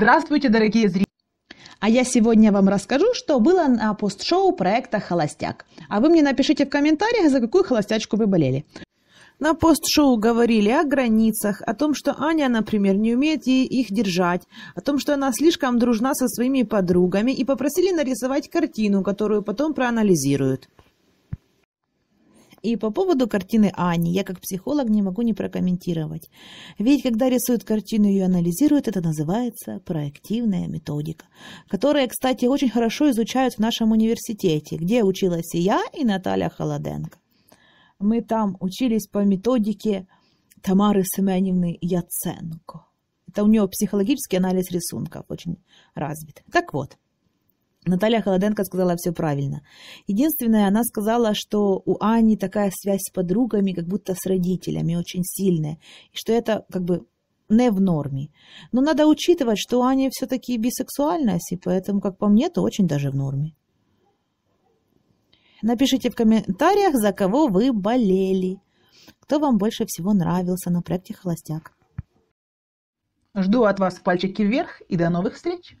Здравствуйте, дорогие зрители! А я сегодня вам расскажу, что было на пост-шоу проекта «Холостяк». А вы мне напишите в комментариях, за какую холостячку вы болели. На пост-шоу говорили о границах, о том, что Аня, например, не умеет их держать, о том, что она слишком дружна со своими подругами и попросили нарисовать картину, которую потом проанализируют. И по поводу картины Ани я как психолог не могу не прокомментировать. Ведь когда рисуют картину и ее анализируют, это называется проективная методика, которая, кстати, очень хорошо изучают в нашем университете, где училась и я, и Наталья Холоденко. Мы там учились по методике Тамары Семеневны Яценко. Это у нее психологический анализ рисунков очень развит. Так вот, Наталья Холоденко сказала все правильно. Единственное, она сказала, что у Ани такая связь с подругами, как будто с родителями, очень сильная, и что это как бы не в норме. Но надо учитывать, что Аня все-таки бисексуальность, и поэтому, как по мне, это очень даже в норме. Напишите в комментариях, за кого вы болели. Кто вам больше всего нравился на проекте «Холостяк». Жду от вас пальчики вверх и до новых встреч!